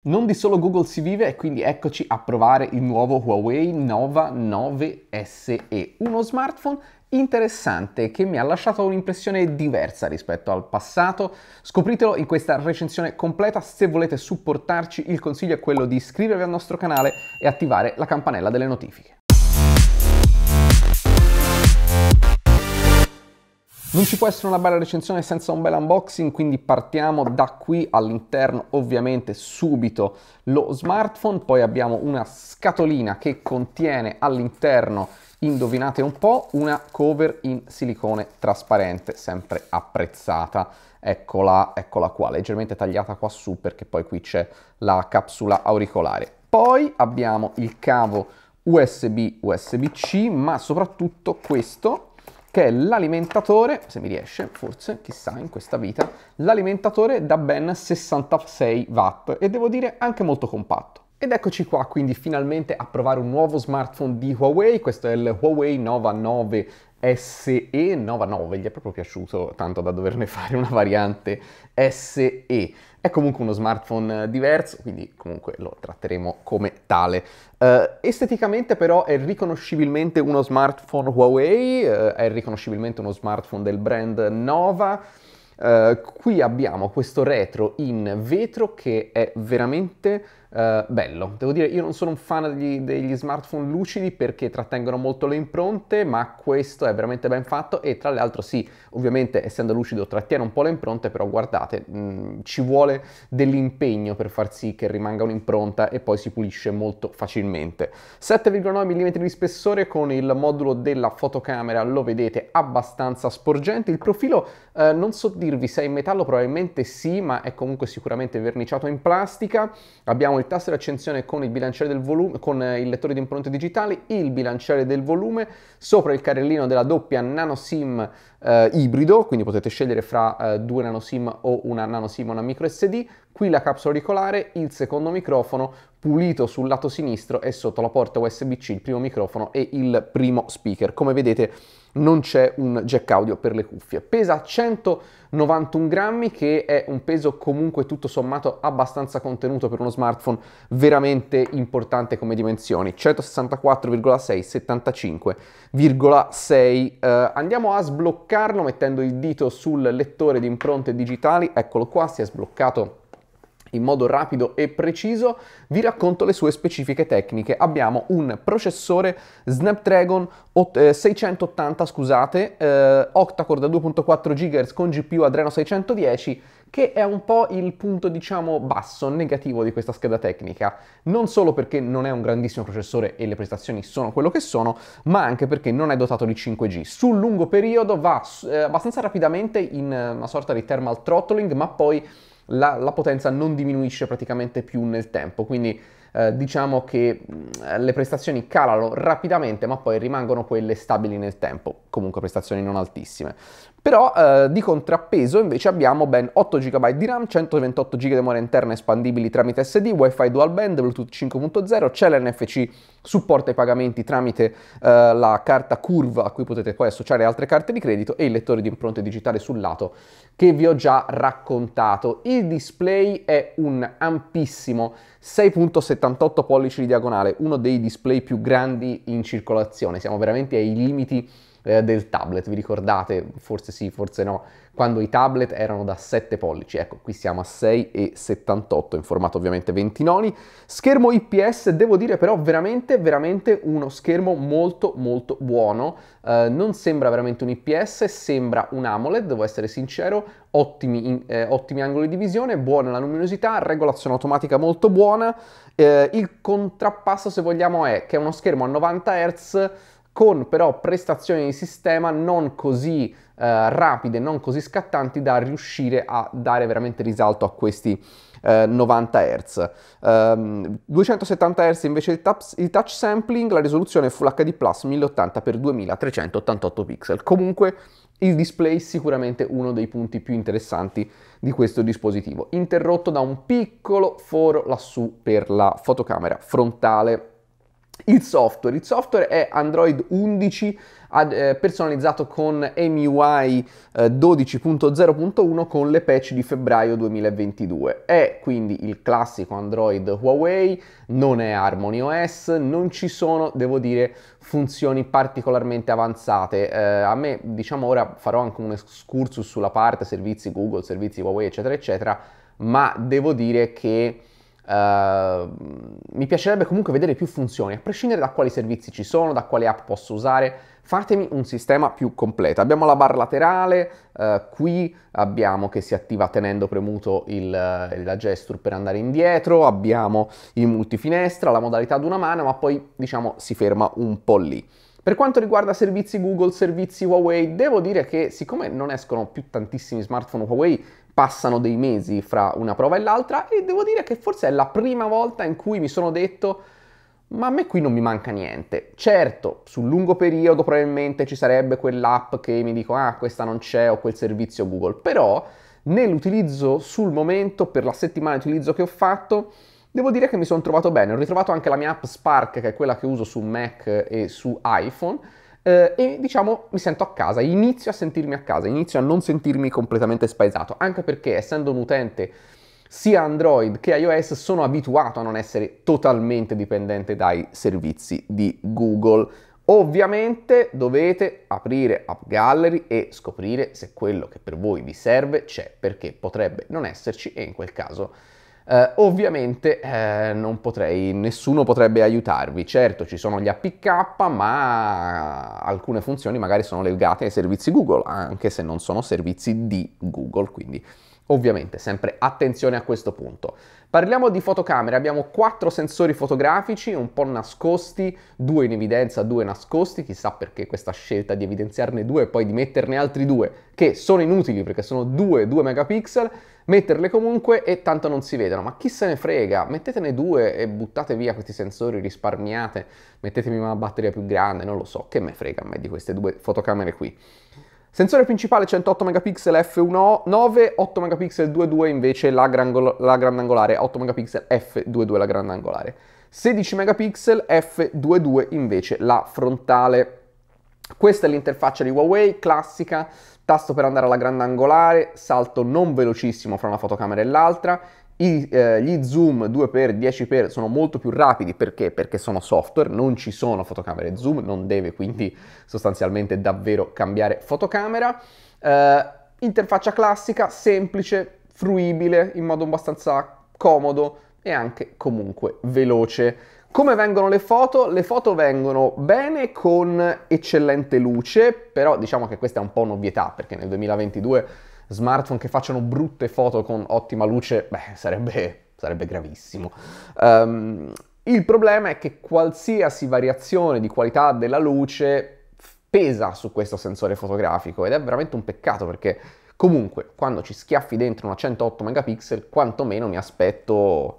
Non di solo Google si vive e quindi eccoci a provare il nuovo Huawei Nova 9 SE, uno smartphone interessante che mi ha lasciato un'impressione diversa rispetto al passato. Scopritelo in questa recensione completa, se volete supportarci il consiglio è quello di iscrivervi al nostro canale e attivare la campanella delle notifiche. Non ci può essere una bella recensione senza un bel unboxing, quindi partiamo da qui all'interno ovviamente subito lo smartphone, poi abbiamo una scatolina che contiene all'interno, indovinate un po', una cover in silicone trasparente, sempre apprezzata. Eccola, eccola qua, leggermente tagliata qua su perché poi qui c'è la capsula auricolare. Poi abbiamo il cavo USB USB-C, ma soprattutto questo che è l'alimentatore, se mi riesce, forse, chissà, in questa vita, l'alimentatore da ben 66 watt e devo dire anche molto compatto. Ed eccoci qua quindi finalmente a provare un nuovo smartphone di Huawei, questo è il Huawei Nova 9 SE 99, gli è proprio piaciuto tanto da doverne fare una variante SE. È comunque uno smartphone diverso, quindi comunque lo tratteremo come tale. Uh, esteticamente però è riconoscibilmente uno smartphone Huawei, uh, è riconoscibilmente uno smartphone del brand Nova. Uh, qui abbiamo questo retro in vetro che è veramente eh, bello, devo dire io non sono un fan degli, degli, smartphone lucidi perché trattengono molto le impronte, ma questo è veramente ben fatto e tra l'altro sì, ovviamente essendo lucido trattiene un po' le impronte, però guardate, mh, mm, ci vuole dell'impegno per far sì che rimanga un'impronta e poi si pulisce molto facilmente. 7,9 mm di spessore con il modulo della fotocamera lo vedete abbastanza sporgente, il profilo eh, non so dirvi se è in metallo, probabilmente sì, ma è comunque sicuramente verniciato in plastica. Abbiamo abbiamo il tasto di accensione con il bilanciere del volume, con eh, il lettore di impronte digitali, il bilanciere del volume, sopra il carrellino della doppia nano SIM eh, ibrido, quindi potete scegliere fra eh, due nano SIM o una nano SIM o una micro SD, qui la capsula auricolare, il secondo microfono pulito sul lato sinistro e sotto la porta USB-C il primo microfono e il primo speaker. Come vedete non c'è un jack audio per le cuffie. Pesa 191 grammi che è un peso comunque tutto sommato abbastanza contenuto per uno smartphone veramente importante come dimensioni, 164,6, 75,6. Eh, andiamo a sbloccarlo mettendo il dito sul lettore di impronte digitali, eccolo qua, si è sbloccato in modo rapido e preciso, vi racconto le sue specifiche tecniche. Abbiamo un processore Snapdragon 680, eh, scusate, eh, octa-core da 2.4 GHz con GPU Adreno 610 che è un po' il punto, diciamo, basso, negativo di questa scheda tecnica. Non solo perché non è un grandissimo processore e le prestazioni sono quello che sono, ma anche perché non è dotato di 5G. Sul lungo periodo va eh, abbastanza rapidamente in una sorta di thermal throttling, ma poi la, la potenza non diminuisce praticamente più nel tempo, quindi eh, diciamo che mm, le prestazioni calano rapidamente ma poi rimangono quelle stabili nel tempo, comunque prestazioni non altissime. Però eh, di contrappeso invece abbiamo ben 8 GB di RAM, 128 GB di memoria interna espandibili tramite SD, Wi-Fi dual band, Bluetooth 5.0, c'è l'NFC, supporta i pagamenti tramite eh, la carta curva a cui potete poi associare altre carte di credito e il lettore di impronte digitale sul lato che vi ho già raccontato. Il display è un ampissimo 6.78 pollici di diagonale, uno dei display più grandi in circolazione, siamo veramente ai limiti eh, del tablet, vi ricordate? Forse sì, forse no, quando i tablet erano da 7 pollici, ecco qui siamo a 6,78 in formato ovviamente 20 noni, schermo IPS devo dire però veramente veramente uno schermo molto molto buono, eh, non sembra veramente un IPS, sembra un AMOLED, devo essere sincero, ottimi, eh, ottimi angoli di visione, buona la luminosità, regolazione automatica molto buona, eh, il contrappasso se vogliamo è che è uno schermo a 90 Hz con però prestazioni di sistema non così eh, rapide, non così scattanti da riuscire a dare veramente risalto a questi eh, 90 Hz. Um, ehm, 270 Hz invece il, taps, il touch sampling, la risoluzione Full HD Plus 1080x2388 pixel. Comunque il display è sicuramente uno dei punti più interessanti di questo dispositivo, interrotto da un piccolo foro lassù per la fotocamera frontale il software. il software, è Android 11 ad, eh, personalizzato con MUI eh, 12.0.1 con le patch di febbraio 2022. È quindi il classico Android Huawei, non è Harmony OS, non ci sono, devo dire, funzioni particolarmente avanzate. Eh, a me, diciamo, ora farò anche un excursus sulla parte servizi Google, servizi Huawei, eccetera, eccetera, ma devo dire che Ehm, mi piacerebbe comunque vedere più funzioni, a prescindere da quali servizi ci sono, da quale app posso usare, fatemi un sistema più completo. Abbiamo la barra laterale, eh, qui abbiamo che si attiva tenendo premuto il, eh, la gesture per andare indietro, abbiamo il multifinestra, la modalità ad una mano, ma poi diciamo si ferma un po' lì. Per quanto riguarda servizi Google, servizi Huawei, devo dire che siccome non escono più tantissimi smartphone Huawei, passano dei mesi fra una prova e l'altra e devo dire che forse è la prima volta in cui mi sono detto ma a me qui non mi manca niente. Certo, sul lungo periodo probabilmente ci sarebbe quell'app che mi dico ah questa non c'è o quel servizio Google, però nell'utilizzo sul momento per la settimana di utilizzo che ho fatto devo dire che mi sono trovato bene, ho ritrovato anche la mia app Spark che è quella che uso su Mac e su iPhone eh, e diciamo mi sento a casa, inizio a sentirmi a casa, inizio a non sentirmi completamente spaesato, anche perché essendo un utente sia Android che iOS sono abituato a non essere totalmente dipendente dai servizi di Google. Ovviamente dovete aprire App Gallery e scoprire se quello che per voi vi serve c'è, perché potrebbe non esserci e in quel caso eh, ovviamente eh, non potrei, nessuno potrebbe aiutarvi, certo ci sono gli APK ma alcune funzioni magari sono legate ai servizi Google anche se non sono servizi di Google quindi Ovviamente, sempre attenzione a questo punto. Parliamo di fotocamere, abbiamo quattro sensori fotografici un po' nascosti, due in evidenza, due nascosti, chissà perché questa scelta di evidenziarne due e poi di metterne altri due, che sono inutili perché sono due, due megapixel, metterle comunque e tanto non si vedono, ma chi se ne frega, mettetene due e buttate via questi sensori, risparmiate, mettetemi una batteria più grande, non lo so, che me frega a me di queste due fotocamere qui. Sensore principale 108 megapixel f1.9, 8 megapixel 2.2 invece la, la grandangolare, 8 megapixel f2.2 la grandangolare. 16 megapixel f2.2 invece la frontale. Questa è l'interfaccia di Huawei, classica, tasto per andare alla grandangolare, salto non velocissimo fra una fotocamera e l'altra, i, eh, gli zoom 2x10x sono molto più rapidi perché? Perché sono software, non ci sono fotocamere zoom, non deve quindi sostanzialmente davvero cambiare fotocamera. Eh, interfaccia classica, semplice, fruibile in modo abbastanza comodo e anche comunque veloce. Come vengono le foto? Le foto vengono bene con eccellente luce, però diciamo che questa è un po' un'ovvietà perché nel 2022 smartphone che facciano brutte foto con ottima luce, beh, sarebbe, sarebbe gravissimo. Um, il problema è che qualsiasi variazione di qualità della luce pesa su questo sensore fotografico ed è veramente un peccato perché comunque quando ci schiaffi dentro una 108 megapixel quantomeno mi aspetto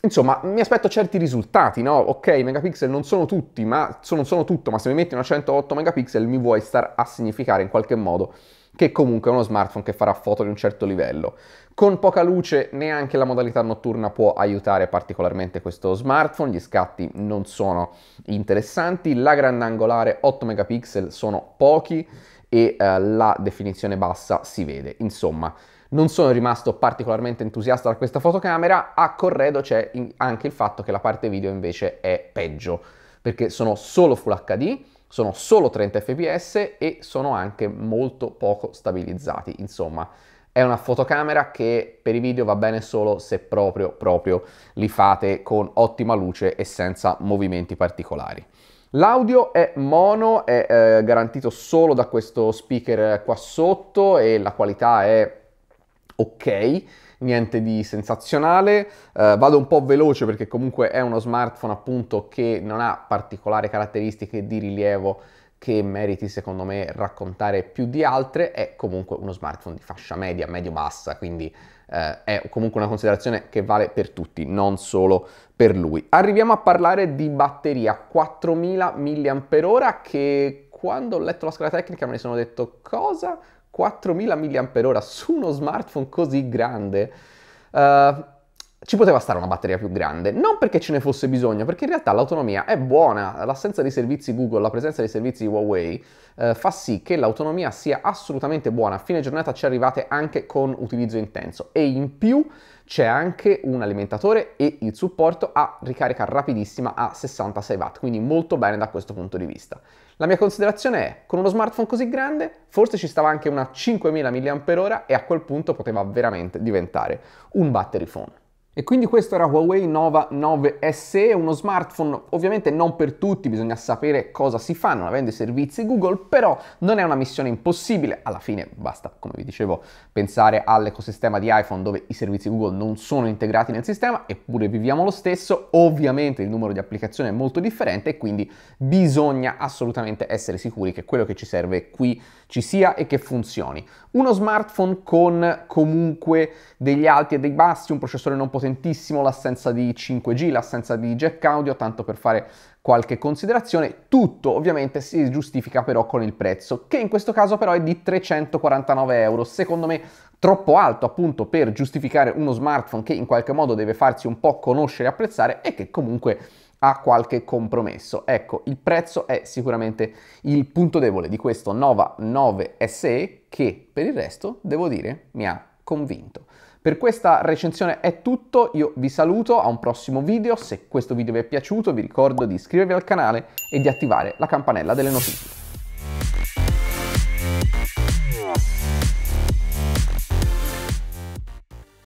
insomma, mi aspetto certi risultati, no? Ok, i megapixel non sono tutti, ma sono, sono tutto, ma se mi metti una 108 megapixel mi vuoi star a significare in qualche modo che comunque è uno smartphone che farà foto di un certo livello. Con poca luce neanche la modalità notturna può aiutare particolarmente questo smartphone, gli scatti non sono interessanti, la grandangolare 8 megapixel sono pochi e eh, la definizione bassa si vede. Insomma, non sono rimasto particolarmente entusiasta da questa fotocamera, a corredo c'è anche il fatto che la parte video invece è peggio, perché sono solo Full HD, sono solo 30 fps e sono anche molto poco stabilizzati, insomma è una fotocamera che per i video va bene solo se proprio, proprio li fate con ottima luce e senza movimenti particolari. L'audio è mono, è eh, garantito solo da questo speaker qua sotto e la qualità è ok niente di sensazionale. Eh, vado un po' veloce perché comunque è uno smartphone appunto che non ha particolari caratteristiche di rilievo che meriti secondo me raccontare più di altre, è comunque uno smartphone di fascia media, medio-bassa, quindi eh, è comunque una considerazione che vale per tutti, non solo per lui. Arriviamo a parlare di batteria 4000 mAh che quando ho letto la scheda tecnica me ne sono detto cosa? 4000 mAh su uno smartphone così grande. Uh, ci poteva stare una batteria più grande, non perché ce ne fosse bisogno, perché in realtà l'autonomia è buona, l'assenza di servizi Google, la presenza dei servizi Huawei eh, fa sì che l'autonomia sia assolutamente buona, a fine giornata ci arrivate anche con utilizzo intenso e in più c'è anche un alimentatore e il supporto a ricarica rapidissima a 66 watt, quindi molto bene da questo punto di vista. La mia considerazione è, con uno smartphone così grande, forse ci stava anche una 5000 mAh e a quel punto poteva veramente diventare un battery phone. E quindi questo era Huawei Nova 9 SE, uno smartphone ovviamente non per tutti, bisogna sapere cosa si fa non avendo i servizi Google, però non è una missione impossibile, alla fine basta, come vi dicevo, pensare all'ecosistema di iPhone dove i servizi Google non sono integrati nel sistema, eppure viviamo lo stesso, ovviamente il numero di applicazioni è molto differente e quindi bisogna assolutamente essere sicuri che quello che ci serve qui ci sia e che funzioni. Uno smartphone con comunque degli alti e dei bassi, un processore non potente, potentissimo, l'assenza di 5G, l'assenza di jack audio, tanto per fare qualche considerazione. Tutto ovviamente si giustifica però con il prezzo, che in questo caso però è di 349 euro. Secondo me troppo alto appunto per giustificare uno smartphone che in qualche modo deve farsi un po' conoscere e apprezzare e che comunque ha qualche compromesso. Ecco, il prezzo è sicuramente il punto debole di questo Nova 9 SE che per il resto, devo dire, mi ha convinto. Per questa recensione è tutto, io vi saluto a un prossimo video, se questo video vi è piaciuto vi ricordo di iscrivervi al canale e di attivare la campanella delle notifiche.